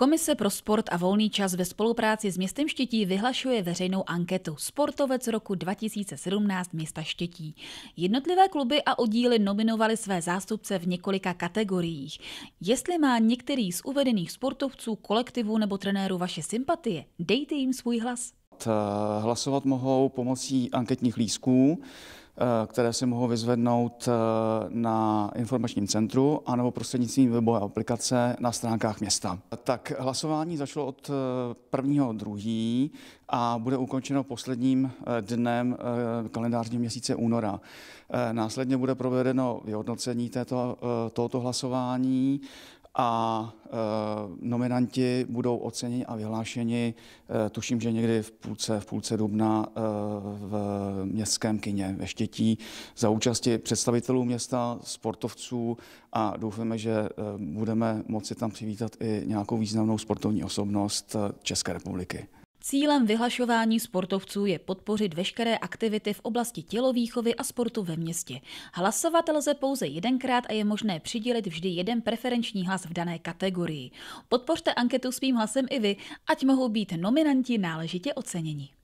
Komise pro sport a volný čas ve spolupráci s městem Štětí vyhlašuje veřejnou anketu Sportovec roku 2017 města Štětí. Jednotlivé kluby a oddíly nominovaly své zástupce v několika kategoriích. Jestli má některý z uvedených sportovců, kolektivů nebo trenérů vaše sympatie, dejte jim svůj hlas. Eh, hlasovat mohou pomocí anketních lísků, eh, které si mohou vyzvednout eh, na informačním centru anebo prostřednictvím webové aplikace na stránkách města. Tak hlasování začalo od 1.2. a bude ukončeno posledním dnem kalendářního měsíce února. Následně bude provedeno vyhodnocení této, tohoto hlasování a eh, nominanti budou oceněni a vyhlášeni, eh, tuším, že někdy v půlce, v půlce dubna eh, v městském kině ve Štětí za účasti představitelů města, sportovců a doufáme, že budeme moci tam přivítat i nějakou významnou sportovní osobnost České republiky. Cílem vyhlašování sportovců je podpořit veškeré aktivity v oblasti tělovýchovy a sportu ve městě. Hlasovat lze pouze jedenkrát a je možné přidělit vždy jeden preferenční hlas v dané kategorii. Podpořte anketu svým hlasem i vy, ať mohou být nominanti náležitě oceněni.